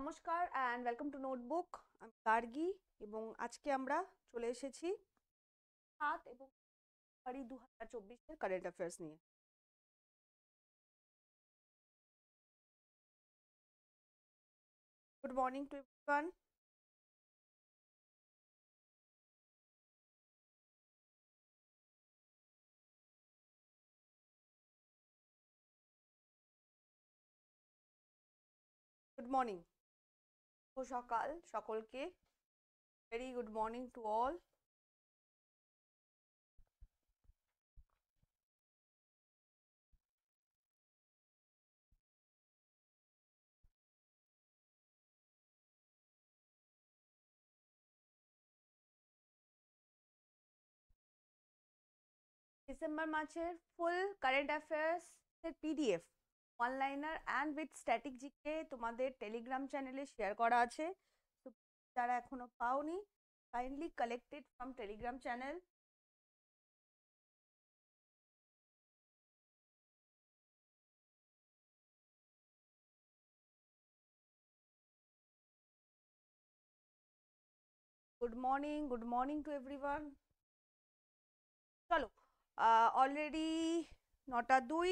नमस्कार and welcome to notebook Gargi आज के चले चौबीस कारेंट अफेयर्स नहीं good morning to everyone good morning শুভ সকাল সকলকে very good morning to all December মাসের ফুল কারেন্ট অ্যাফেয়ার্স এর PDF liner and with static GK তোমাদের টেলিগ্রাম চ্যানেলে শেয়ার করা আছে তো যারা এখনো পাওনি kindly collected from telegram channel good morning good morning to everyone চলো অলরেডি নটা দুই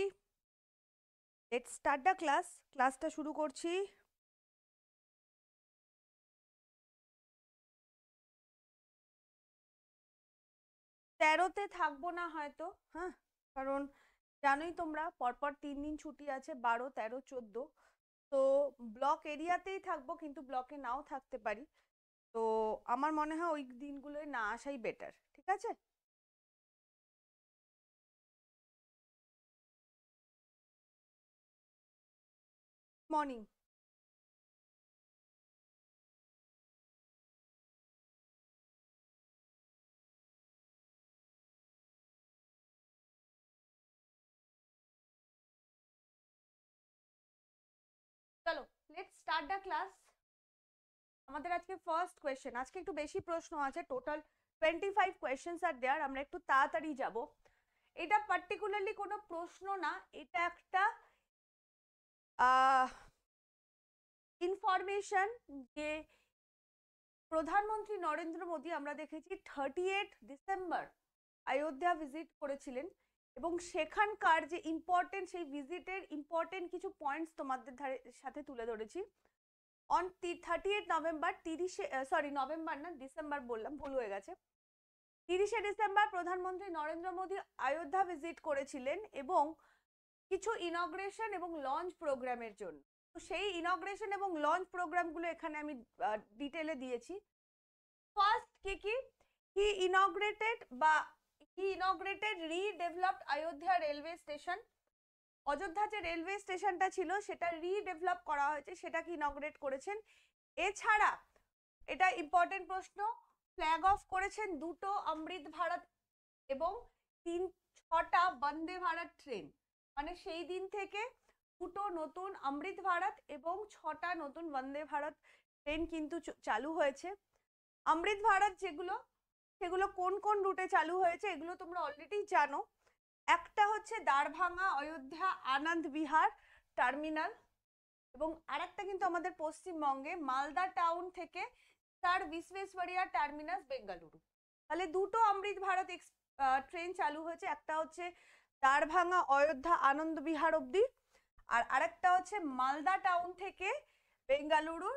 লেটস স্টার্ট দ্য ক্লাস ক্লাসটা শুরু করছি তেরোতে থাকবো না হয়তো হ্যাঁ কারণ জানোই তোমরা পরপর তিন দিন ছুটি আছে বারো তেরো চোদ্দো তো ব্লক এরিয়াতেই থাকবো কিন্তু ব্লকে নাও থাকতে পারি তো আমার মনে হয় ওই দিনগুলোয় না আসাই বেটার ঠিক আছে মর্নিং চলো লেটস স্টার্ট দ্য ক্লাস আমাদের আজকে ফার্স্ট কোয়েশ্চেন আজকে একটু বেশি প্রশ্ন আছে টোটাল টোয়েন্টি ফাইভ কোয়েশ্চেন্স আর দেয়ার আমরা একটু তাড়াতাড়ি যাব এটা পার্টিকুলারলি কোনো প্রশ্ন না এটা একটা আহ ইনফরমেশন যে প্রধানমন্ত্রী নরেন্দ্র মোদী আমরা দেখেছি thirty eight December Ayodhya visit করেছিলেন এবং সেখানকার যে ইম্পর্টেন্ট সেই ভিজিটের ইম্পর্টেন্ট কিছু পয়েন্টস তোমাদের ধারে সাথে তুলে ধরেছি অন থার্টি এইট নভেম্বর তিরিশে সরি নভেম্বর না ডিসেম্বর বললাম ভুল হয়ে গেছে তিরিশে ডিসেম্বর প্রধানমন্ত্রী নরেন্দ্র মোদী অযোধ্যা ভিজিট করেছিলেন এবং কিছু ইনগ্রেশন এবং লঞ্চ প্রোগ্রামের জন্য তো সেই ইনগ্রেশন এবং লঞ্চ প্রোগ্রামগুলো এখানে আমি ডিটেলে দিয়েছি ফার্স্ট কি কি হি ইনগ্রেটেড বা he inaugurated redeveloped Ayodhya railway station Ayodhya যে রেলওয়ে স্টেশনটা ছিল সেটা রিডেভেলপ করা হয়েছে সেটাকে ইনগ্রেট করেছেন এছাড়া এটা ইম্পর্টেন্ট প্রশ্ন ফ্ল্যাগ অফ করেছেন দুটো অমৃত ভারত এবং তিন ছটা বন্দে ভারত ট্রেন মানে সেই দিন থেকে দুটো নতুন অমৃত ভারত এবং ছটা নতুন বন্দে ভারত ট্রেন কিন্তু চালু হয়েছে অমৃত ভারত যেগুলো সেগুলো কোন কোন রুটে চালু হয়েছে এগুলো তোমরা অলরেডি জানো একটা হচ্ছে দারভাঙা অযোধ্যা আনন্দ বিহার টার্মিনাল এবং আরেকটা কিন্তু আমাদের পশ্চিমবঙ্গে মালদা টাউন থেকে স্যার বিশ্বেশ্বরিয়া টার্মিনাস বেঙ্গালুরু তাহলে দুটো অমৃত ভারত ট্রেন চালু হয়েছে একটা হচ্ছে দারভাঙা অযোধ্যা আনন্দ বিহার অব্দি আর আরেকটা হচ্ছে মালদা টাউন থেকে বেঙ্গালুরুর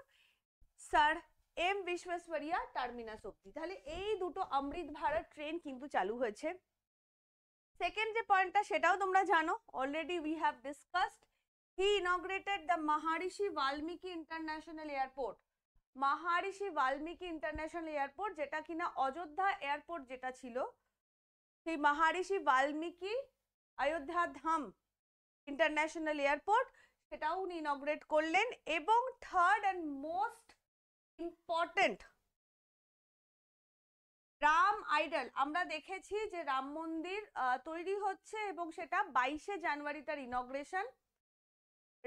স্যার এম বিশ্বেশ্বরিয়া টার্মিনাস অব্দি তাহলে এই দুটো অমৃত ভারত ট্রেন কিন্তু চালু হয়েছে সেকেন্ড যে পয়েন্টটা সেটাও তোমরা জানো already we have discussed he inaugurated the Maharishi Valmiki international airport Maharishi Valmiki international airport যেটা কিনা অযোধ্যা এয়ারপোর্ট যেটা ছিল সেই মহারিষি বাল্মীকি অযোধ্যা ধাম ইন্টারন্যাশনাল এয়ারপোর্ট সেটাও উনি ইনগ্রেট করলেন এবং third and most important Ram idol আমরা দেখেছি যে রাম মন্দির তৈরি হচ্ছে এবং সেটা বাইশে জানুয়ারি তার ইনগ্রেশন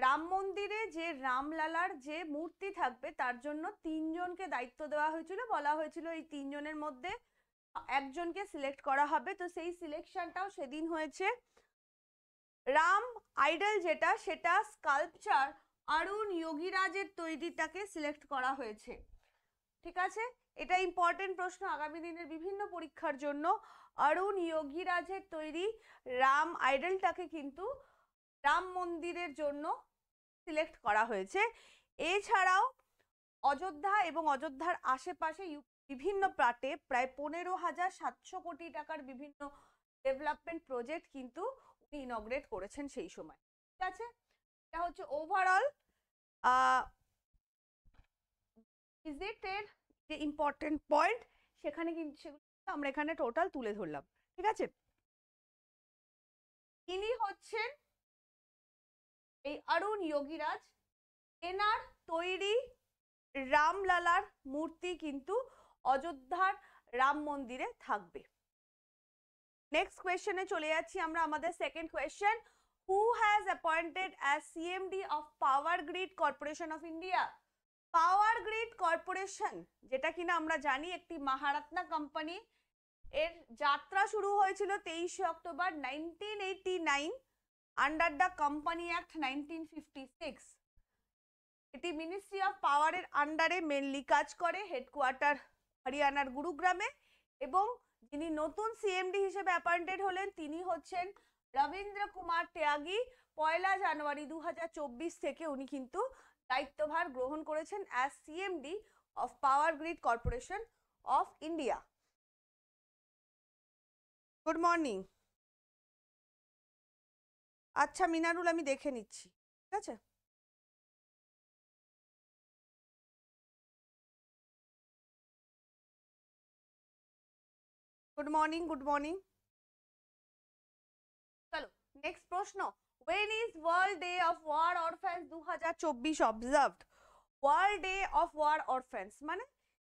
রাম মন্দিরে যে রামলালার যে মূর্তি থাকবে তার জন্য তিনজনকে দায়িত্ব দেওয়া হয়েছিল বলা হয়েছিল এই তিনজনের মধ্যে একজনকে সিলেক্ট করা হবে তো সেই সিলেকশনটাও সেদিন হয়েছে রাম আইডল যেটা সেটা স্কাল্পচার অরুণ যোগীরাজের তৈরিটাকে সিলেক্ট করা হয়েছে ঠিক আছে এটা ইম্পর্টেন্ট প্রশ্ন আগামী দিনের বিভিন্ন পরীক্ষার জন্য অরুণ যোগীরাজের তৈরি রাম আইডলটাকে কিন্তু রাম মন্দিরের জন্য সিলেক্ট করা হয়েছে এছাড়াও অযোধ্যা এবং অযোধ্যার আশেপাশে বিভিন্ন প্লাটে প্রায় পনেরো হাজার সাতশো কোটি টাকার বিভিন্ন ডেভেলপমেন্ট প্রজেক্ট কিন্তু আপনি ইনগ্রেট করেছেন সেই সময় ঠিক আছে এটা হচ্ছে ওভারঅল ভিজিটের যে ইম্পর্টেন্ট পয়েন্ট সেখানে কিন্তু সেগুলো আমরা এখানে টোটাল তুলে ধরলাম ঠিক আছে ইনি হচ্ছেন এই অরুণ যোগীরাজ এনার তৈরি রামলালার মূর্তি কিন্তু অযোধ্যার রাম মন্দিরে থাকবে নেক্সট কোয়েশ্চেনে চলে যাচ্ছি আমরা আমাদের second question who has appointed as CMD of power grid corporation of India power grid corporation যেটা কিনা আমরা জানি একটি মহারাত্না কোম্পানি এর যাত্রা শুরু হয়েছিল তেইশে October nineteen eighty nine under the company act nineteen fifty six এটি মিনিস্ট্রি অফ পাওয়ারের আন্ডারে মেনলি কাজ করে হেডকোয়ার্টার হরিয়ানার গুরুগ্রামে এবং তিনি নতুন সিএমডি হিসেবে অ্যাপয়েন্টেড হলেন তিনি হচ্ছেন রবীন্দ্র কুমার ত্যাগী পয়লা জানুয়ারি দু থেকে উনি কিন্তু দায়িত্বভার গ্রহণ করেছেন as CMD of power grid corporation of India good morning আচ্ছা মিনারুল আমি দেখে নিচ্ছি ঠিক আছে গুড মর্নিং গুড মর্নিং চলো নেক্সট প্রশ্ন when is world day of war orphans দু হাজার চব্বিশ observed world day of war orphans মানে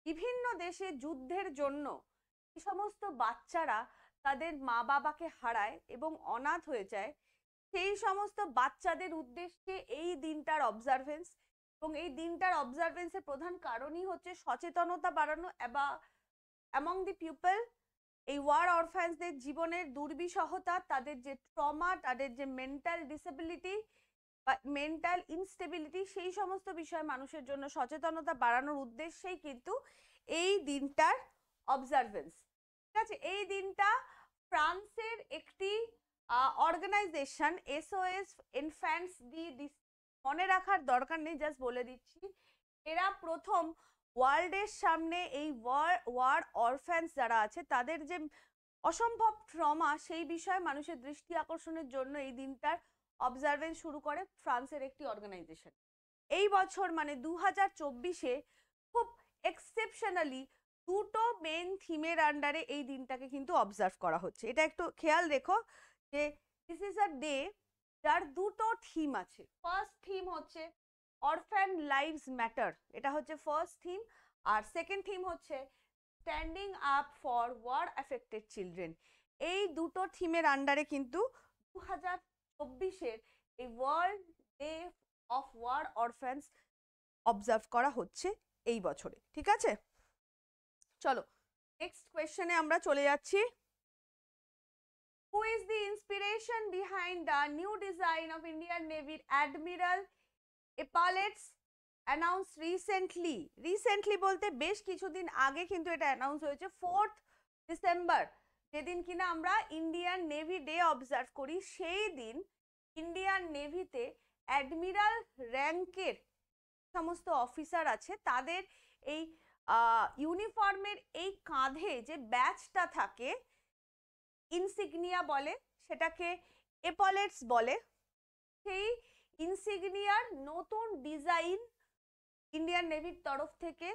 বিভিন্ন দেশে যুদ্ধের জন্য এই সমস্ত বাচ্চারা তাদের মা বাবাকে হারায় এবং অনাথ হয়ে যায় সেই সমস্ত বাচ্চাদের উদ্দেশ্যে এই দিনটার অবজারভেন্স এবং এই দিনটার অবজারভেন্সের প্রধান কারণই হচ্ছে সচেতনতা বাড়ানো অ্যাবা অ্যামং দি পিপল এই ওয়ার অরফ্যান্সদের জীবনের দুর্বিষহতা তাদের যে ট্রমা তাদের যে মেন্টাল ডিসেবিলিটি বা মেন্টাল ইনস্টেবিলিটি সেই সমস্ত বিষয়ে মানুষের জন্য সচেতনতা বাড়ানোর উদ্দেশ্যেই কিন্তু এই দিনটার অবজারভেন্স ঠিক আছে এই দিনটা ফ্রান্সের একটি অর্গানাইজেশন এসওএস ইনফ্যান্টস দি মনে রাখার দরকার নেই জাস্ট বলে দিচ্ছি এরা প্রথম ওয়ার্ল্ডের সামনে এই ওয়ার ওয়ার অরফ্যান্স যারা আছে তাদের যে অসম্ভব ট্রমা সেই বিষয়ে মানুষের দৃষ্টি আকর্ষণের জন্য এই দিনটার অবজারভেন্স শুরু করে ফ্রান্সের একটি অর্গানাইজেশন এই বছর মানে দু হাজার চব্বিশে খুব এক্সেপশনালি দুটো মেন থিমের আন্ডারে এই দিনটাকে কিন্তু অবজার্ভ করা হচ্ছে এটা একটু খেয়াল রেখো যে দিস ইজ আ ডে যার দুটো থিম আছে ফার্স্ট থিম হচ্ছে অরফ্যান লাইভস ম্যাটার এটা হচ্ছে ফার্স্ট থিম আর সেকেন্ড থিম হচ্ছে standing up for war affected children এই দুটো থিমের আন্ডারে কিন্তু দু হাজার চব্বিশের এই world day of war orphans observe করা হচ্ছে এই বছরে ঠিক আছে চলো নেক্সট কোয়েশ্চেনে আমরা চলে যাচ্ছি who is the inspiration behind the new design of Indian নেভির admiral epaulettes announce recently recently বলতে বেশ কিছুদিন আগে কিন্তু এটা অ্যানাউন্স হয়েছে ফোর্থ ডিসেম্বর যেদিন কিনা আমরা ইন্ডিয়ান নেভি ডে অবজার্ভ করি সেই দিন ইন্ডিয়ান নেভিতে অ্যাডমিরাল র্যাঙ্কের সমস্ত অফিসার আছে তাদের এই ইউনিফর্মের এই কাঁধে যে ব্যাচটা থাকে ইনসিগনিয়া বলে সেটাকে এপলেটস বলে সেই ইনসিগনিয়ার নতুন ডিজাইন ইন্ডিয়ান নেভির তরফ থেকে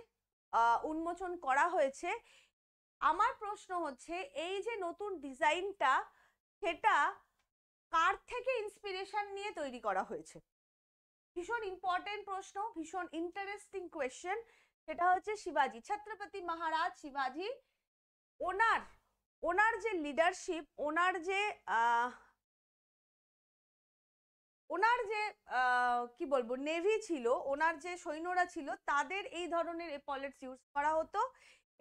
উন্মোচন করা হয়েছে আমার প্রশ্ন হচ্ছে এই যে নতুন ডিজাইনটা সেটা কার থেকে ইন্সপিরেশন নিয়ে তৈরি করা হয়েছে ভীষণ ইম্পর্টেন্ট প্রশ্ন ভীষণ ইন্টারেস্টিং কোয়েশ্চেন সেটা হচ্ছে শিবাজি ছত্রপতি মহারাজ শিবাজি ওনার ওনার যে লিডারশিপ ওনার যে আহ ওনার যে কি বলবো নেভি ছিল ওনার যে সৈন্যরা ছিল তাদের এই ধরনের এপলেটস ইউজ করা হতো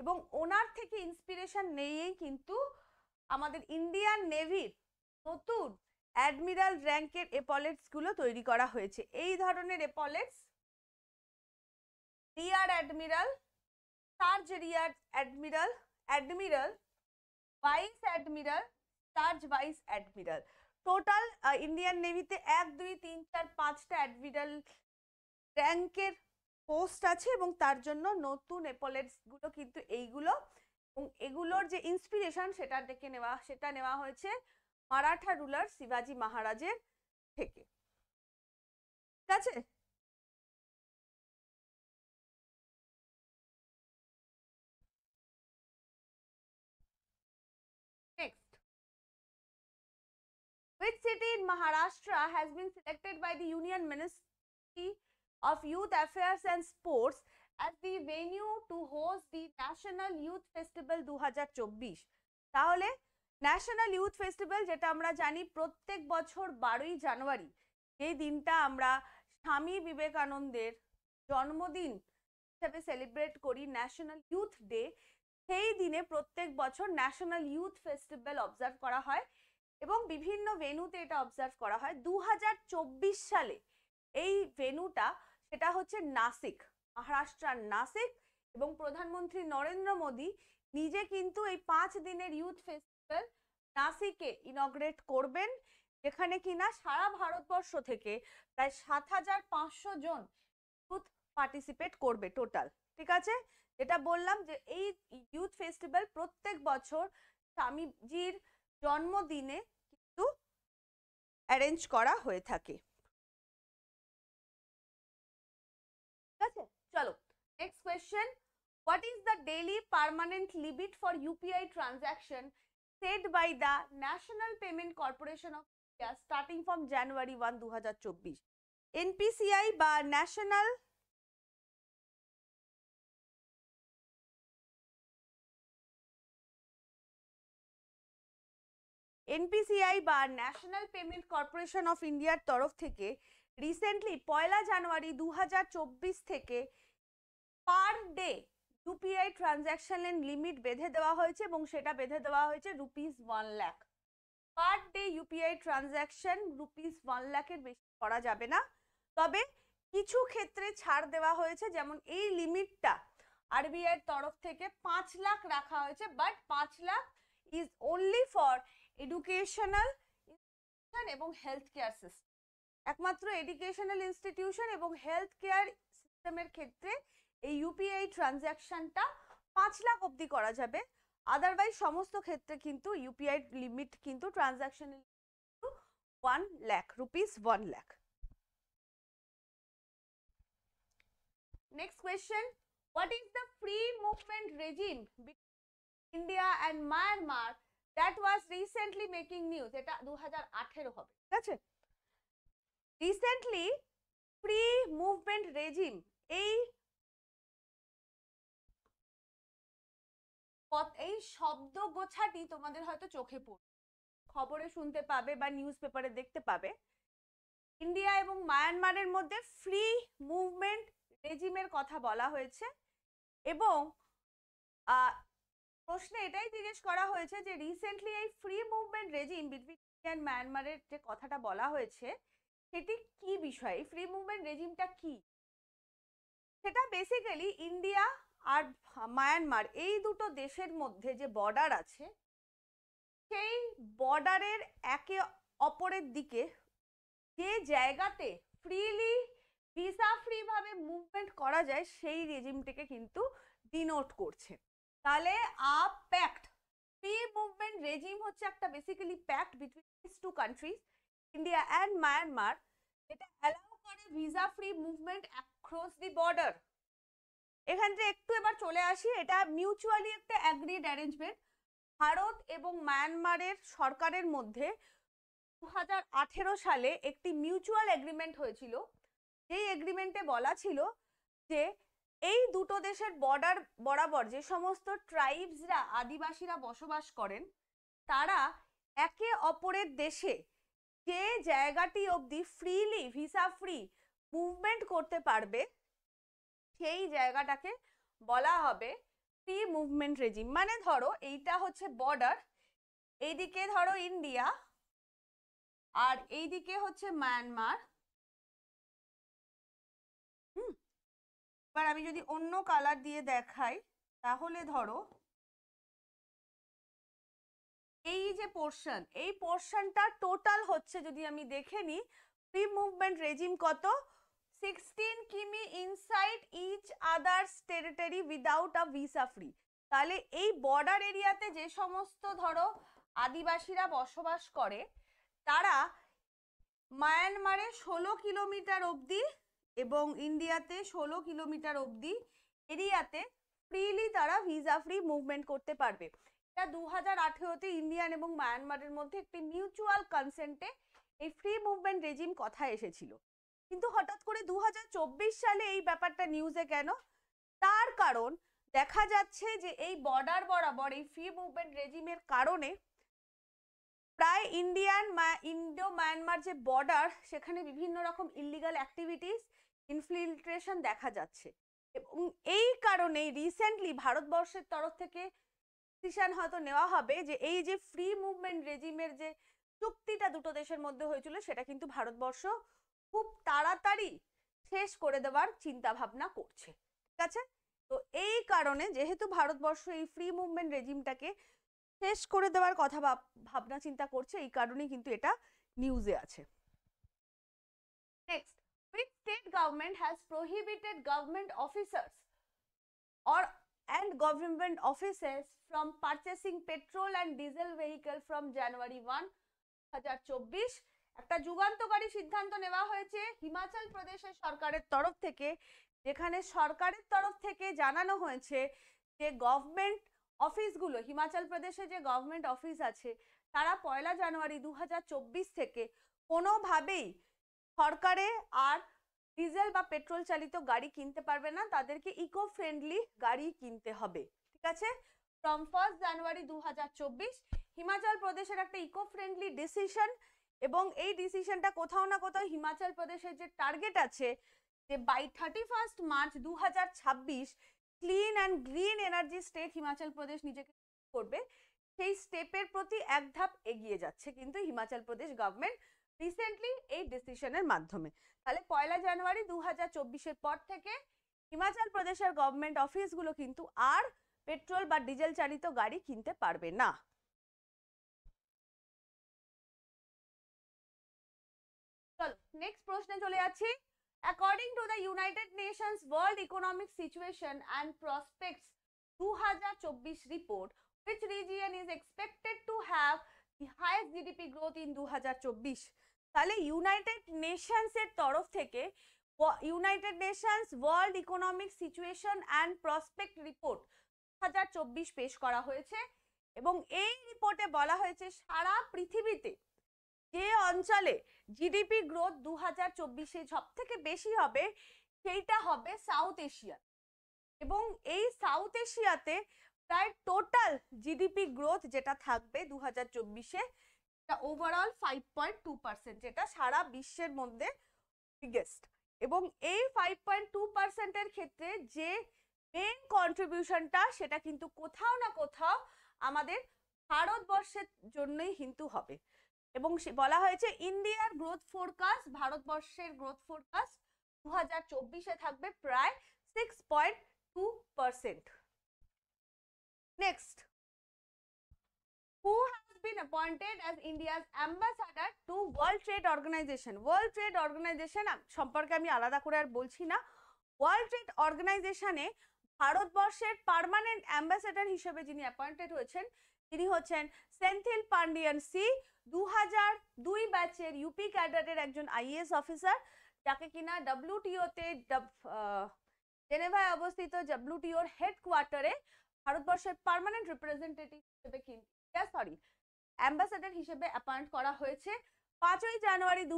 এবং ওনার থেকে ইন্সপিরেশন নিয়েই কিন্তু আমাদের ইন্ডিয়ান নেভির নতুন অ্যাডমিরাল র্যাঙ্কের এপলেটসগুলো তৈরি করা হয়েছে এই ধরনের epaulettes rear admiral surge rear admiral admiral vice admiral surge vice admiral total Indian নেভিতে এক দুই তিন চার পাঁচটা অ্যাডমিরাল র্যাঙ্কের পোস্ট আছে এবং তার জন্য নতুন গুলো কিন্তু এইগুলো এবং এগুলোর যে ইন্সপিরেশন সেটা থেকে নেওয়া সেটা নেওয়া হয়েছে মারাঠা রুলার শিবাজি মহারাজের থেকে ঠিক আছে Which city in Maharashtra has been selected by the Union Ministry of Youth Affairs and Sports as the venue to host the National Youth Festival 2024 তাহলে ন্যাশনাল ইউথ ফেস্টিভ্যাল যেটা আমরা জানি প্রত্যেক বছর বারোই জানুয়ারি এই দিনটা আমরা স্বামী বিবেকানন্দের জন্মদিন হিসাবে সেলিব্রেট করি ন্যাশনাল ইউথ ডে সেই দিনে প্রত্যেক বছর ন্যাশনাল ইউথ ফেস্টিভ্যাল অবজার্ভ করা হয় এবং বিভিন্ন ভেনুতে এটা অবজার্ভ করা হয় দু সালে এই ভেনুটা সেটা হচ্ছে নাসিক মহারাষ্ট্রার নাসিক এবং প্রধানমন্ত্রী নরেন্দ্র মোদী নিজে কিন্তু এই পাঁচ দিনের ইউথ ফেস্টিভ্যাল নাসিকে ইনগ্রেট করবেন যেখানে কিনা সারা ভারতবর্ষ থেকে প্রায় সাত হাজার পাঁচশো জন ইউথ পার্টিসিপেট করবে টোটাল ঠিক আছে যেটা বললাম যে এই ইউথ ফেস্টিভ্যাল প্রত্যেক বছর স্বামীজির জন্মদিনে অ্যারেঞ্জ করা হয়ে থাকে চলো next question what is the daily permanent limit for UPI transaction set by the national payment corporation of India starting from January one দু হাজার চব্বিশ এনপিসিআই বা ন্যাশনাল এনপিসিআই বা ন্যাশনাল পেমেন্ট কর্পোরেশন অফ ইন্ডিয়ার তরফ থেকে রিসেন্টলি পয়লা জানুয়ারি দু থেকে পার ডে ইউপিআই ট্রানজ্যাকশনের লিমিট বেঁধে দেওয়া হয়েছে এবং সেটা বেঁধে দেওয়া হয়েছে rupees one lakh per day UPI transaction rupees one লাখের বেশি করা যাবে না তবে কিছু ক্ষেত্রে ছাড় দেওয়া হয়েছে যেমন এই লিমিটটা আরবিআইয়ের তরফ থেকে পাঁচ লাখ রাখা হয়েছে বাট পাঁচ lakh is only for educational এবং হেলথ কেয়ার সিস্টেম একমাত্র এডুকেশনাল ইনস্টিটিউশন এবং হেলথ কেয়ার সিস্টেমের ক্ষেত্রে এই ইউপিআই ট্রানজ্যাকশনটা পাঁচ লাখ অবধি করা যাবে আদারওয়াইজ সমস্ত ক্ষেত্রে কিন্তু ইউপিআই লিমিট কিন্তু ট্রানজ্যাকশনের one lakh rupees one lakh next question. What is the free movement regime India and Myanmar that was recently making news এটা দু হাজার আঠেরো হবে ঠিক আছে রিসেন্টলি ফ্রি মুভমেন্ট রেজিম এই এই শব্দ গোছাটি তোমাদের হয়তো চোখে পড়বে খবরে শুনতে পাবে বা নিউজ পেপারে দেখতে পাবে ইন্ডিয়া এবং মায়ানমারের মধ্যে ফ্রি মুভমেন্ট রেজিমের কথা বলা হয়েছে এবং প্রশ্নে এটাই জিজ্ঞেস করা হয়েছে যে রিসেন্টলি এই free movement regime between and মায়ানমারের যে কথাটা বলা হয়েছে সেটি কি বিষয় ফ্রি মুভমেন্ট রেজিমটা কি সেটা বেসিক্যালি ইন্ডিয়া আর মায়ানমার এই দুটো দেশের মধ্যে যে বর্ডার আছে সেই বর্ডারের একে অপরের দিকে যে জায়গাতে ফ্রিলি ভিসা ফ্রিভাবে মুভমেন্ট করা যায় সেই রেজিমটিকে কিন্তু ডিনোট করছে তাহলে a pact free movement regime হচ্ছে একটা basically pact between this two countries India and Myanmar এটা অ্যালাউ করে visa free movement across the border এখান থেকে একটু এবার চলে আসি এটা মিউচুয়ালি একটা অ্যাগ্রিড অ্যারেঞ্জমেন্ট ভারত এবং মায়ানমারের সরকারের মধ্যে দু সালে একটি মিউচুয়াল এগ্রিমেন্ট হয়েছিল যেই এগ্রিমেন্টে বলা ছিল যে এই দুটো দেশের বর্ডার বরাবর যে সমস্ত ট্রাইবসরা আদিবাসীরা বসবাস করেন তারা একে অপরের দেশে যে জায়গাটি অবধি ফ্রিলি ভিসা ফ্রি মুভমেন্ট করতে পারবে সেই জায়গাটাকে বলা হবে ফ্রি মুভমেন্ট রেজিম মানে ধরো এইটা হচ্ছে বর্ডার এইদিকে ধরো ইন্ডিয়া আর এইদিকে হচ্ছে মায়ানমার এবার আমি যদি অন্য কালার দিয়ে দেখাই তাহলে ধরো এই যে পোর্শন এই পোর্শনটা টোটাল হচ্ছে যদি আমি দেখে নিই ফ্রি মুভমেন্ট রেজিম কত sixteen km inside each others territory without a visa free তাহলে এই বর্ডার এরিয়াতে যে সমস্ত ধরো আদিবাসীরা বসবাস করে তারা মায়ানমারে ষোলো কিলোমিটার অবধি এবং ইন্ডিয়াতে ষোলো কিলোমিটার অবধি এরিয়াতে ফ্রিলি তারা ভিসা ফ্রি মুভমেন্ট করতে পারবে এটা দু হাজার আঠেরোতে ইন্ডিয়ান এবং মায়ানমারের মধ্যে একটি মিউচুয়াল কনসেন্টে এই ফ্রি মুভমেন্ট রেজিম কথা এসেছিল কিন্তু হঠাৎ করে দু সালে এই ব্যাপারটা নিউজে কেন তার কারণ দেখা যাচ্ছে যে এই বর্ডার বরাবর এই ফ্রি মুভমেন্ট রেজিমের কারণে প্রায় ইন্ডিয়ান ইন্ডো মায়ানমার যে বর্ডার সেখানে বিভিন্ন রকম ইলিগাল অ্যাক্টিভিটিস ইনফিল্ট্রেশন দেখা যাচ্ছে এবং এই কারণেই রিসেন্টলি ভারতবর্ষের তরফ থেকে ডিসিশন হয়তো নেওয়া হবে যে এই যে ফ্রি মুভমেন্ট রেজিমের যে চুক্তিটা দুটো দেশের মধ্যে হয়েছিল সেটা কিন্তু ভারতবর্ষ খুব তাড়াতাড়ি শেষ করে দেওয়ার চিন্তা ভাবনা করছে ঠিক আছে তো এই কারণে যেহেতু ভারতবর্ষ এই ফ্রি মুভমেন্ট রেজিমটাকে শেষ করে দেওয়ার কথা ভাবনা চিন্তা করছে এই কারণেই কিন্তু এটা নিউজে আছে next which state government has prohibited government officers or and government offices from purchasing petrol and diesel vehicle from January 1, 2024 একটা যুগান্তকারী সিদ্ধান্ত নেওয়া হয়েছে হিমাচল প্রদেশের সরকারের তরফ থেকে যেখানে সরকারের তরফ থেকে জানানো হয়েছে যে গভর্নমেন্ট অফিসগুলো হিমাচল প্রদেশে যে গভর্নমেন্ট অফিস আছে তারা পয়লা জানুয়ারি দু থেকে কোনোভাবেই সরকারে আর ডিজেল বা পেট্রোল চালিত গাড়ি কিনতে পারবে না তাদেরকে ইকো ফ্রেন্ডলি গাড়ি কিনতে হবে ঠিক আছে ফ্রম ফার্স্ট জানুয়ারি দু হিমাচল প্রদেশের একটা ইকো ফ্রেন্ডলি ডিসিশন এবং এই ডিসিশনটা কোথাও না কোথাও হিমাচল প্রদেশের যে টার্গেট আছে যে by thirty first March to clean and green energy state Himachal Pradesh নিজেকে করবে সেই স্টেপের প্রতি এক ধাপ এগিয়ে যাচ্ছে কিন্তু হিমাচল প্রদেশ গভর্নমেন্ট রিসেন্টলি এই ডিসিশনের মাধ্যমে তাহলে পয়লা জানুয়ারি দু হাজার চব্বিশের পর থেকে হিমাচল প্রদেশের গভর্নমেন্ট অফিসগুলো কিন্তু আর পেট্রোল বা ডিজেল চালিত গাড়ি কিনতে পারবে না চলো নেক্সট প্রশ্নে চলে যাচ্ছি according to the United Nations world economic situation and prospects দু চব্বিশ report which region is expected to have the highest GDP growth in 2024 তাহলে ইউনাইটেড নেশনসের তরফ থেকে United Nations world economic situation and Prospect report দু পেশ করা হয়েছে এবং এই রিপোর্টে বলা হয়েছে সারা পৃথিবীতে যে অঞ্চলে জিডিপি গ্রোথ দু হাজার চব্বিশে সব থেকে বেশি হবে সেইটা হবে সাউথ এশিয়া এবং এই সাউথ এশিয়াতে প্রায় টোটাল জিডিপি গ্রোথ যেটা থাকবে দু হাজার চব্বিশে overall five point two percent যেটা সারা বিশ্বের মধ্যে বিগেস্ট এবং এই ফাইভ পয়েন্ট টু পার্সেন্টের ক্ষেত্রে যে মেন কন্ট্রিবিউশনটা সেটা কিন্তু কোথাও না কোথাও আমাদের ভারতবর্ষের জন্যই কিন্তু হবে এবং বলা হয়েছে ইন্ডিয়ার গ্রোথ ফোরকাস্ট ভারতবর্ষের গ্রোথ ফোরকাস্ট দু হাজার চব্বিশে থাকবে প্রায় six point two percent next who been appointed as India's ambassador to World Trade Organization. World Trade Organization সম্পর্কে আমি আলাদা করে আর বলছি না ওয়ার্ল্ড ট্রেড অর্গানাইজেশনে ভারতবর্ষের পার্মানেন্ট অ্যাম্বাসেডর হিসেবে যিনি অ্যাপয়েন্টেড হয়েছেন তিনি হচ্ছেন সেন্থিল পান্ডিয়ান সি দু হাজার দুই ব্যাচের ইউপি ক্যাডারের একজন আইএস অফিসার যাকে কিনা ডাব্লিউটিওতে জেনেভায় অবস্থিত ডাব্লিউটিওর হেডকোয়ার্টারে ভারতবর্ষের পার্মানেন্ট রিপ্রেজেন্টেটিভ হিসেবে কিন্তু সরি অ্যাম্বাসেডর হিসেবে অ্যাপয়েন্ট করা হয়েছে পাঁচই জানুয়ারি দু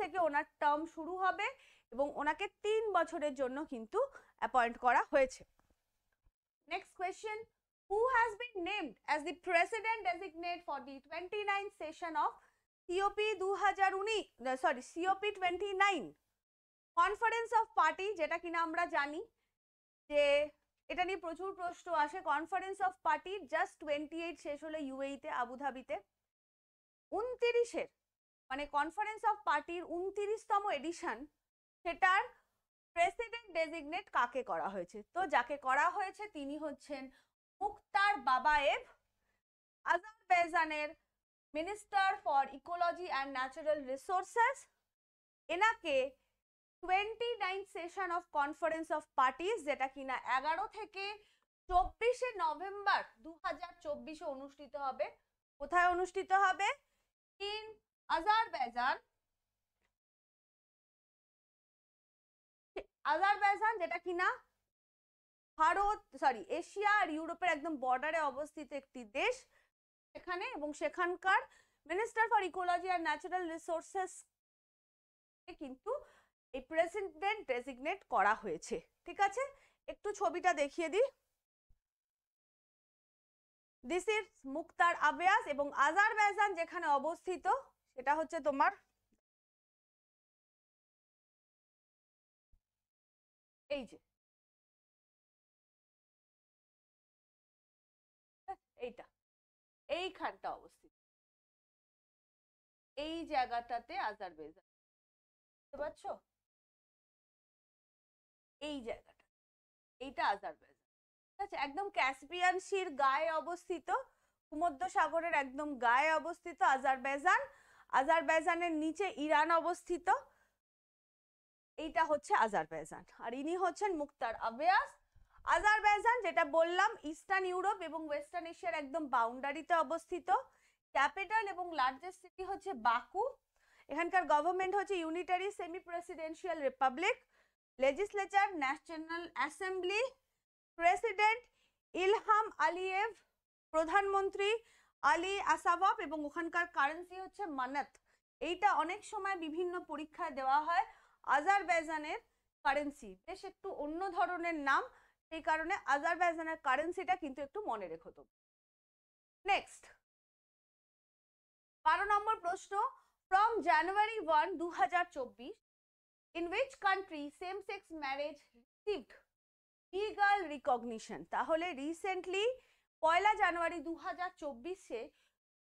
থেকে ওনার টার্ম শুরু হবে এবং ওনাকে তিন বছরের জন্য কিন্তু অ্যাপয়েন্ট করা হয়েছে next question who has been named as the president designate for the 29th session of COP 2019 sorry twenty 29 conference of party যেটা কিনা আমরা জানি যে এটা নিয়ে প্রচুর প্রশ্ন আসে কনফারেন্স অফ পার্টির জাস্ট টোয়েন্টি এইট শেষ হলো ইউএইতে e আবুধাবিতে উনতিরিশের মানে কনফারেন্স অফ পার্টির উনতিরিশতম এডিশন সেটার প্রেসিডেন্ট ডেজিগনেট কাকে করা হয়েছে তো যাকে করা হয়েছে তিনি হচ্ছেন মুক্তার বাবায়েব ফেজানের minister for ecology and natural resources এনাকে twenty nine session of conference of যেটা কিনা এগারো থেকে চব্বিশে নভেম্বর দু হাজার অনুষ্ঠিত হবে কোথায় অনুষ্ঠিত হবে ইন আজারবাইজান আজারবাইজান যেটা কিনা ভারত সরি এশিয়া আর ইউরোপের একদম বর্ডারে অবস্থিত একটি দেশ সেখানে এবং সেখানকার মিনিস্টার ফর ইকোলজি আর ন্যাচারাল রিসোর্সেস কিন্তু এই প্রেসিডেন্ট ডেজিগনেট করা হয়েছে ঠিক আছে একটু ছবিটা দেখিয়ে দিই দিস ইজ মুক্তার আবেয়াস এবং আজার বেজান যেখানে অবস্থিত সেটা হচ্ছে তোমার এই যে হ্যাঁ, এইটা এইখানটা অবস্থিত এই জায়গাটাতে আজার বেজান বুঝতে পারছো এই জায়গাটা এইটা আজারবাইজান ঠিক আছে একদম ক্যাসপিয়ান শির গায়ে অবস্থিত ভূমধ্য সাগরের একদম গায়ে অবস্থিত আজারবাইজান আজারবাইজানের নিচে ইরান অবস্থিত এইটা হচ্ছে আজারবাইজান আর ইনি হচ্ছেন মুক্তার আবেয়াস আজারবাইজান যেটা বললাম ইস্টার্ন ইউরোপ এবং ওয়েস্টার্ন এশিয়ার একদম বাউন্ডারিতে অবস্থিত ক্যাপিটাল এবং লার্জেস্ট সিটি হচ্ছে বাকু এখানকার গভর্নমেন্ট হচ্ছে unitary semi presidential republic legislature National Assembly president Ilham Aliyev প্রধানমন্ত্রী আলী আসাবাব এবং ওখানকার কারেন্সি হচ্ছে মানাত এইটা অনেক সময় বিভিন্ন পরীক্ষায় দেওয়া হয় আজারবাইজানের কারেন্সি বেশ একটু অন্য ধরনের নাম সেই কারণে আজারবাইজানের কারেন্সিটা কিন্তু একটু মনে রেখো তো নেক্সট বারো নম্বর প্রশ্ন ফ্রম জানুয়ারি ওয়ান দু হাজার চব্বিশ In which country same-sex marriage received legal recognition? তাহলে recently পয়লা জানুয়ারি দু হাজার চব্বিশে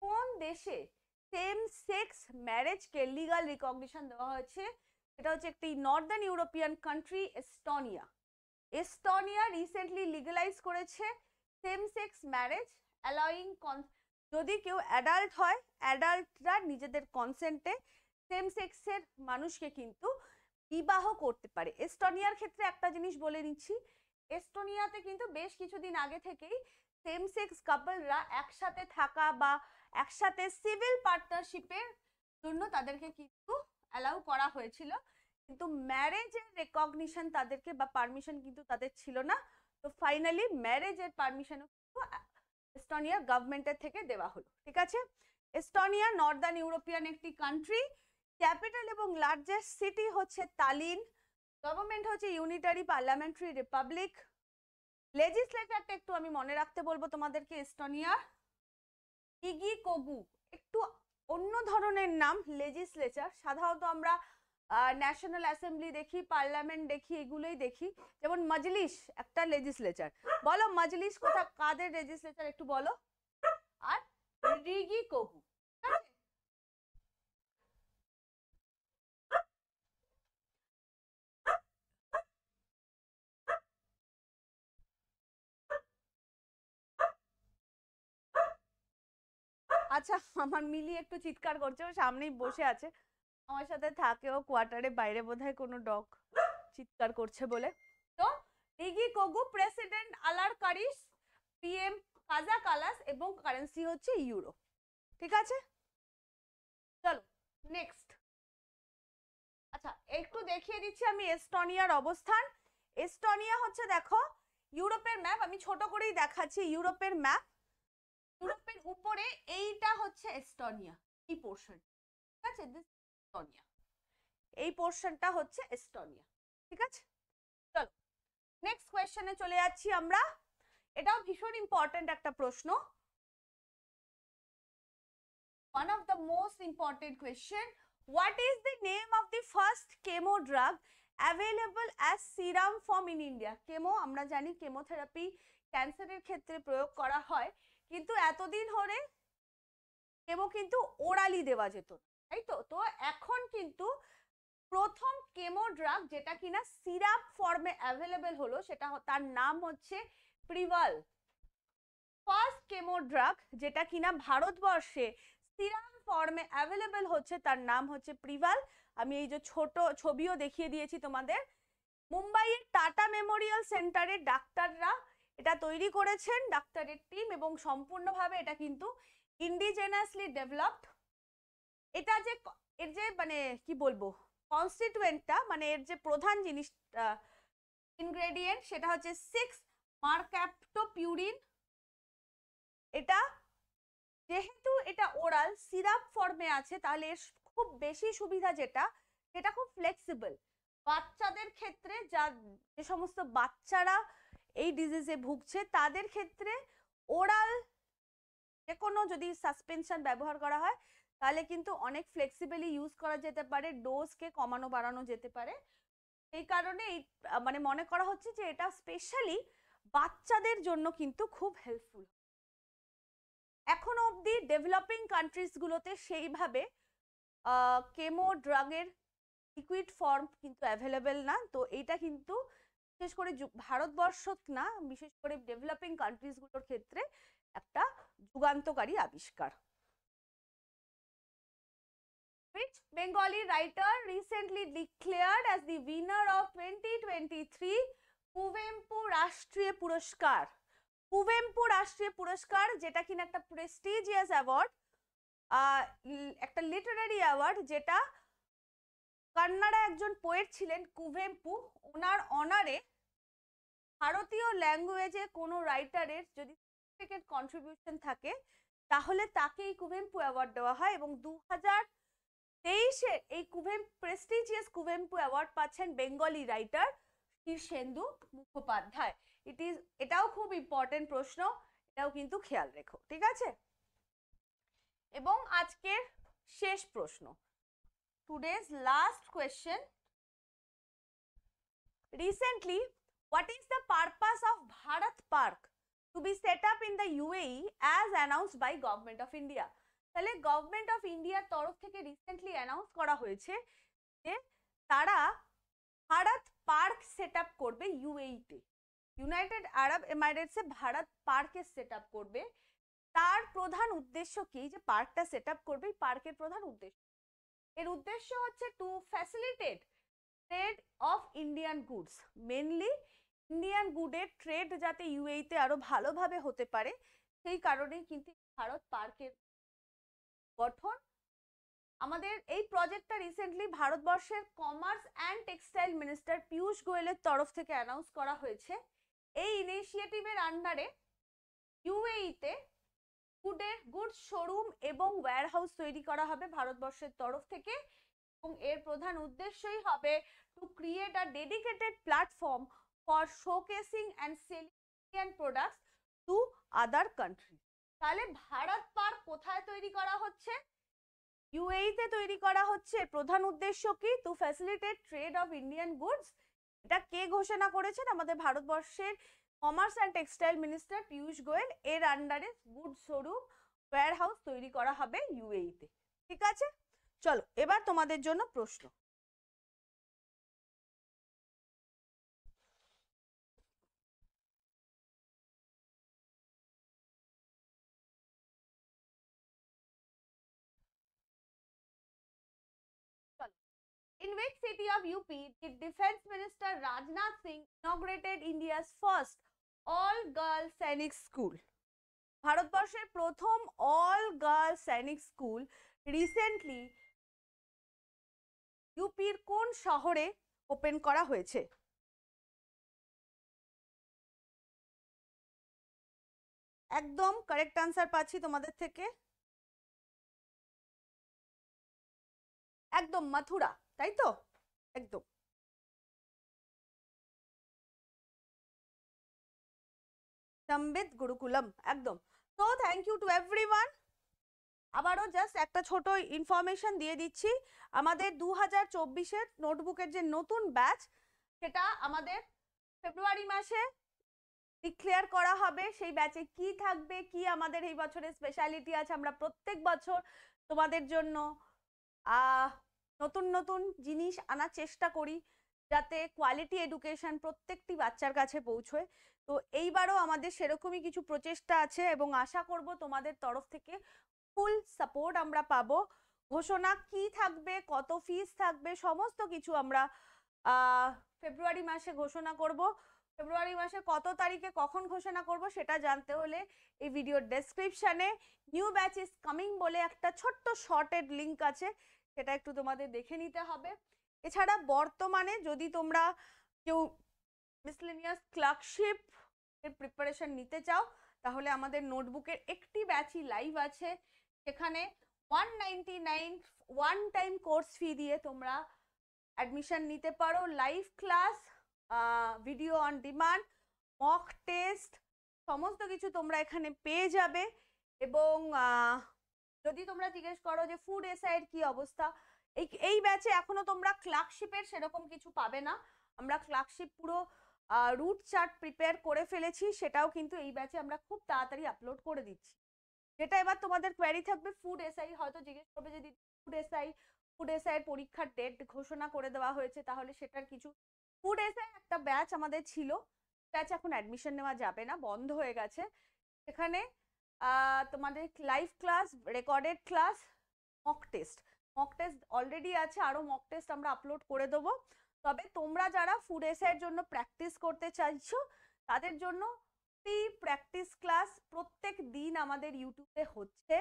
কোন দেশে সেম সেক্স ম্যারেজকে লিগাল রিকগনিশন দেওয়া হয়েছে সেটা হচ্ছে একটি northern European country Estonia Estonia recently legalise করেছে সেম সেক্স ম্যারেজ অ্যালাউইং যদি কেউ অ্যাডাল্ট হয় অ্যাডাল্টরা নিজেদের কনসেন্টে সেম সেক্সের মানুষকে কিন্তু বিবাহ করতে পারে এস্টোনিয়ার ক্ষেত্রে একটা জিনিস বলে নিচ্ছি এস্টোনিয়াতে কিন্তু বেশ কিছুদিন আগে থেকেই সেম সেক্স কাপলরা একসাথে থাকা বা একসাথে সিভিল পার্টনারশিপের জন্য তাদেরকে কিন্তু অ্যালাউ করা হয়েছিল কিন্তু ম্যারেজের রেকগনিশন তাদেরকে বা পারমিশন কিন্তু তাদের ছিল না তো ফাইনালি ম্যারেজের পারমিশনও কিন্তু এস্টোনিয়ার গভর্নমেন্টের থেকে দেওয়া হলো ঠিক আছে এস্টোনিয়া নর্দার্ন ইউরোপিয়ান একটি কান্ট্রি ক্যাপিটাল এবং লার্জেস্ট সিটি হচ্ছে তালিন গভর্নমেন্ট হচ্ছে ইউনিটারি পার্লামেন্টারি রিপাবলিক লেজিসলেটারটা একটু আমি মনে রাখতে বলবো তোমাদেরকে এস্টোনিয়া ইগি কোগু একটু অন্য ধরনের নাম লেজিসলেচার সাধারণত আমরা ন্যাশনাল অ্যাসেম্বলি দেখি পার্লামেন্ট দেখি এগুলোই দেখি যেমন মজলিস একটা লেজিসলেচার বলো মজলিস কোথা কাদের লেজিসলেচার একটু বলো আর রিগি কোহু আচ্ছা আমার মিলি একটু চিৎকার করছে ও সামনেই বসে আছে আমার সাথে থাকে ও কোয়ার্টারে বাইরে বোধহয় কোনো ডগ চিৎকার করছে বলে তো ডিগি কোগু প্রেসিডেন্ট আলার কারিস পিএম কাজা কালাস এবং কারেন্সি হচ্ছে ইউরো ঠিক আছে চলো নেক্সট আচ্ছা একটু দেখিয়ে দিচ্ছি আমি এস্টোনিয়ার অবস্থান এস্টোনিয়া হচ্ছে দেখো ইউরোপের ম্যাপ আমি ছোট করেই দেখাচ্ছি ইউরোপের ম্যাপ ইউরোপের উপরে এইটা হচ্ছে এস্টোনিয়া এই পোর্শন ঠিক আছে এই পোর্শনটা হচ্ছে এস্টোনিয়া ঠিক আছে চলো নেক্সট চলে যাচ্ছি আমরা এটাও ভীষণ ইম্পর্টেন্ট একটা প্রশ্ন one of the most important question what is the name of the first chemo drug আমরা জানি কেমোথেরাপি ক্যান্সারের ক্ষেত্রে প্রয়োগ করা হয় কিন্তু এতদিন ধরে কেমো কিন্তু ওরালি দেওয়া যেত তাই তো তো এখন কিন্তু প্রথম কেমো ড্রাগ যেটা কিনা সিরাপ ফর্মে অ্যাভেলেবেল হলো সেটা তার নাম হচ্ছে প্রিভাল ফার্স্ট কেমো ড্রাগ যেটা কিনা ভারতবর্ষে সিরাপ ফর্মে অ্যাভেলেবেল হচ্ছে তার নাম হচ্ছে প্রিভাল আমি এই যে ছোট ছবিও দেখিয়ে দিয়েছি তোমাদের মুম্বাইয়ের টাটা মেমোরিয়াল সেন্টারে ডাক্তাররা এটা তৈরি করেছেন ডাক্তারের টিম এবং সম্পূর্ণভাবে এটা কিন্তু ইন্ডিজেনাসলি ডেভেলপড এটা যে এর যে মানে কি বলবো কনস্টিটুয়েন্টটা মানে এর যে প্রধান জিনিস ইনগ্রেডিয়েন্ট সেটা হচ্ছে সিক্স মার্ক্যাপ্টোপিউরিন এটা যেহেতু এটা ওরাল সিরাপ ফর্মে আছে তাহলে এর খুব বেশি সুবিধা যেটা সেটা খুব ফ্লেক্সিবল বাচ্চাদের ক্ষেত্রে যা যে সমস্ত বাচ্চারা এই ডিজিজে ভুগছে তাদের ক্ষেত্রে ওরাল যে কোনো যদি সাসপেনশন ব্যবহার করা হয় তাহলে কিন্তু অনেক ফ্লেক্সিবেলি ইউজ করা যেতে পারে ডোজকে কমানো বাড়ানো যেতে পারে এই কারণে এই মানে মনে করা হচ্ছে যে এটা স্পেশালি বাচ্চাদের জন্য কিন্তু খুব হেল্পফুল এখন অবধি ডেভেলপিং কান্ট্রিজগুলোতে সেইভাবে কেমো ড্রাগের লিকুইড ফর্ম কিন্তু অ্যাভেলেবেল না তো এটা কিন্তু বিশেষ করে ভারতবর্ষ না বিশেষ করে ডেভেলপিং কান্ট্রিজগুলোর ক্ষেত্রে একটা যুগান্তকারী আবিষ্কার which Bengali writer recently declared as the winner of 2023 পুভেম্পু রাষ্ট্রীয় পুরস্কার পুভেম্পু রাষ্ট্রীয় পুরস্কার যেটা কিনা একটা প্রেস্টিজিয়াস uh, একটা লিটারারি অ্যাওয়ার্ড যেটা কান্নাডা একজন পোয়েট ছিলেন কুভেম্পু ওনার অনারে ভারতীয় ল্যাঙ্গুয়েজে কোনো রাইটারের যদি সার্টিফিকেট কন্ট্রিবিউশন থাকে তাহলে তাকে এই কুভেম্পু অ্যাওয়ার্ড দেওয়া হয় এবং দু হাজার তেইশে এই কুভেম প্রেস্টিজিয়াস কুভেম্পু অ্যাওয়ার্ড পাচ্ছেন Bengali writer Shirshendu Mukhopadhyay it is এটাও খুব ইম্পর্টেন্ট প্রশ্ন এটাও কিন্তু খেয়াল রেখো ঠিক আছে এবং আজকের শেষ প্রশ্ন today's last question. Recently, what is the purpose of Bharat Park to be set up in the UAE as announced by Government of India? তাহলে গভর্নমেন্ট অফ ইন্ডিয়ার তরফ থেকে রিসেন্টলি অ্যানাউন্স করা হয়েছে যে তারা ভারত পার্ক সেট করবে ইউএইতে ইউনাইটেড আরব এমিরেটসে ভারত পার্কের সেট আপ করবে তার প্রধান উদ্দেশ্য কি যে পার্কটা সেট আপ করবে পার্কের প্রধান উদ্দেশ্য এর উদ্দেশ্য হচ্ছে to facilitate trade of Indian goods mainly Indian গুডের ট্রেড যাতে ইউএইতে e আরও ভালোভাবে হতে পারে সেই কারণেই কিন্তু ভারত পার্কের গঠন আমাদের এই প্রজেক্টটা রিসেন্টলি ভারতবর্ষের commerce and textile minister Piyush গোয়েলের তরফ থেকে অ্যানাউন্স করা হয়েছে এই ইনিশিয়েটিভের আন্ডারে ইউএইতে গুডের গুড শোরুম এবং ওয়ারহাউস তৈরি করা হবে ভারতবর্ষের তরফ থেকে এবং এর প্রধান উদ্দেশ্যই হবে to create a dedicated platform for showcasing and selling Indian products to other country তাহলে ভারত পার্ক কোথায় তৈরি করা হচ্ছে ইউএইতে তৈরি করা হচ্ছে প্রধান উদ্দেশ্য কি to facilitate trade of Indian goods এটা কে ঘোষণা করেছেন আমাদের ভারতবর্ষের commerce and textile minister Piyush Goyal এর আন্ডারে গুড শোরুম ওয়্যার হাউস তৈরি করা হবে ইউএইতে e ঠিক আছে চলো এবার তোমাদের জন্য প্রশ্ন big city of UP, the Defense Minister Rajnath Singh inaugurated India's first all-girl সৈনিক স্কুল ভারতবর্ষের প্রথম all girl Sainik school recently ইউপির কোন শহরে ওপেন করা হয়েছে একদম কারেক্ট আনসার পাচ্ছি তোমাদের থেকে একদম মথুরা তাই তো একদম সম্বিত গুরুকুলম একদম so thank you to everyone আবারও জাস্ট একটা ছোট ইনফরমেশন দিয়ে দিচ্ছি আমাদের দু হাজার চব্বিশের নোটবুকের যে নতুন ব্যাচ সেটা আমাদের ফেব্রুয়ারি মাসে ডিক্লেয়ার করা হবে সেই ব্যাচে কি থাকবে কি আমাদের এই বছরের স্পেশালিটি আছে আমরা প্রত্যেক বছর তোমাদের জন্য নতুন নতুন জিনিস আনার চেষ্টা করি যাতে কোয়ালিটি এডুকেশন প্রত্যেকটি বাচ্চার কাছে পৌঁছয় তো এইবারও আমাদের সেরকমই কিছু প্রচেষ্টা আছে এবং আশা করব তোমাদের তরফ থেকে ফুল সাপোর্ট আমরা পাবো ঘোষণা কি থাকবে কত ফিস থাকবে সমস্ত কিছু আমরা ফেব্রুয়ারি মাসে ঘোষণা করব ফেব্রুয়ারি মাসে কত তারিখে কখন ঘোষণা করব সেটা জানতে হলে এই ভিডিওর ডেসক্রিপশানে নিউ ব্যাচ ইজ কামিং বলে একটা ছোট্ট শর্টেড লিঙ্ক আছে সেটা একটু তোমাদের দেখে নিতে হবে এছাড়া বর্তমানে যদি তোমরা কেউ মিসলেনিয়াস ক্লার্কশিপ এর প্রিপারেশন নিতে চাও তাহলে আমাদের নোটবুকের একটি ব্যাচই লাইভ আছে সেখানে one ninety nine one time course fee দিয়ে তোমরা অ্যাডমিশন নিতে পারো live class video on demand mock test সমস্ত কিছু তোমরা এখানে পেয়ে যাবে এবং যদি তোমরা জিজ্ঞেস করো যে ফুড এসআইয়ের কি অবস্থা এই এই ব্যাচে এখনও তোমরা ক্লার্কশিপের সেরকম কিছু পাবে না আমরা ক্লার্কশিপ পুরো রুট চার্ট প্রিপেয়ার করে ফেলেছি সেটাও কিন্তু এই ব্যাচে আমরা খুব তাড়াতাড়ি আপলোড করে দিচ্ছি যেটা এবার তোমাদের কোয়ারি থাকবে ফুড এসআই হয়তো জিজ্ঞেস করবে যদি ফুড এসআই ফুড এসআই পরীক্ষার ডেট ঘোষণা করে দেওয়া হয়েছে তাহলে সেটার কিছু ফুড এসে একটা ব্যাচ আমাদের ছিল ব্যাচ এখন অ্যাডমিশন নেওয়া যাবে না বন্ধ হয়ে গেছে সেখানে তোমাদের live class recorded class mock test mock test already আছে আরও মক টেস্ট আমরা আপলোড করে দেবো তবে তোমরা যারা ফুড এসের জন্য প্র্যাকটিস করতে চাইছো তাদের জন্য ফ্রি প্র্যাকটিস ক্লাস প্রত্যেক দিন আমাদের ইউটিউবে হচ্ছে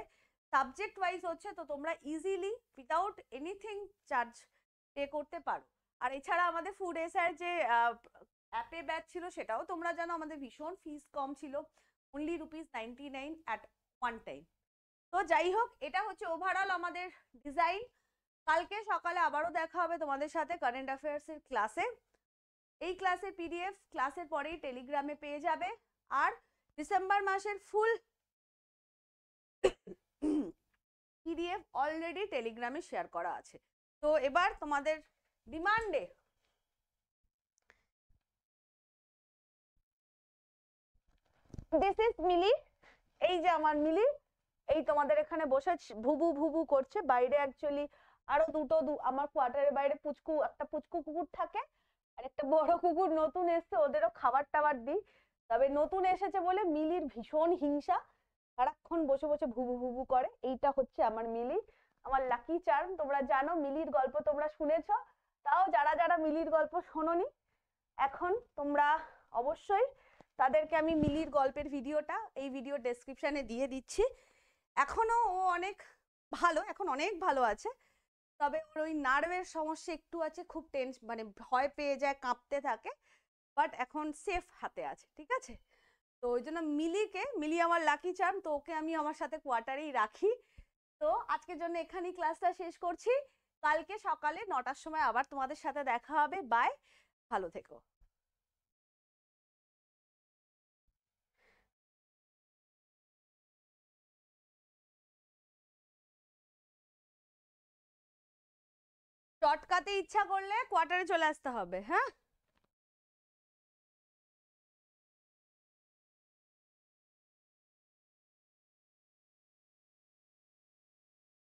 সাবজেক্ট ওয়াইজ হচ্ছে তো তোমরা easily without anything charge pay করতে পারো আর এছাড়া আমাদের ফুড এসার যে অ্যাপে ব্যাচ ছিল সেটাও তোমরা জানো আমাদের ভীষণ ফিস কম ছিল only rupees ninety nine at one time তো যাই হোক এটা হচ্ছে ওভারঅল আমাদের ডিজাইন কালকে সকালে আবারও দেখা হবে তোমাদের সাথে কারেন্ট অ্যাফেয়ার্সের ক্লাসে এই ক্লাসের পিডিএফ ক্লাসের পরেই টেলিগ্রামে পেয়ে যাবে আর ডিসেম্বর মাসের ফুল পিডিএফ অলরেডি টেলিগ্রামে শেয়ার করা আছে তো এবার তোমাদের ডিমান্ডে দিস ইজ মিলি এই যে আমার মিলি এই তোমাদের এখানে বসে ভুবু ভুবু করছে বাইরে অ্যাকচুয়ালি আরো দুটো আমার কোয়ার্টারের বাইরে পুচকু একটা পুচকু কুকুর থাকে আর একটা বড় কুকুর নতুন এসছে ওদেরও খাবার টাবার দিই তবে নতুন এসেছে বলে মিলির ভীষণ হিংসা সারাক্ষণ বসে বসে ভুবু ভুবু করে এইটা হচ্ছে আমার মিলি আমার লাকি চার্ম তোমরা জানো মিলির গল্প তোমরা শুনেছো তাও যারা যারা মিলির গল্প শোনি এখন তোমরা অবশ্যই তাদেরকে আমি মিলির গল্পের ভিডিওটা এই ভিডিও ডেসক্রিপশানে দিয়ে দিচ্ছি এখনও ও অনেক ভালো এখন অনেক ভালো আছে তবে ওর ওই নার্ভের সমস্যা একটু আছে খুব টেন্স মানে ভয় পেয়ে যায় কাঁপতে থাকে বাট এখন সেফ হাতে আছে ঠিক আছে তো ওই জন্য মিলিকে মিলি আমার লাকি চান তো ওকে আমি আমার সাথে কোয়ার্টারেই রাখি তো আজকের জন্য এখানেই ক্লাসটা শেষ করছি কালকে সকালে নটার সময় আবার তোমাদের সাথে দেখা হবে বাই ভালো থেকো টটকাতে ইচ্ছা করলে কোয়ার্টারে চলে আসতে হবে হ্যাঁ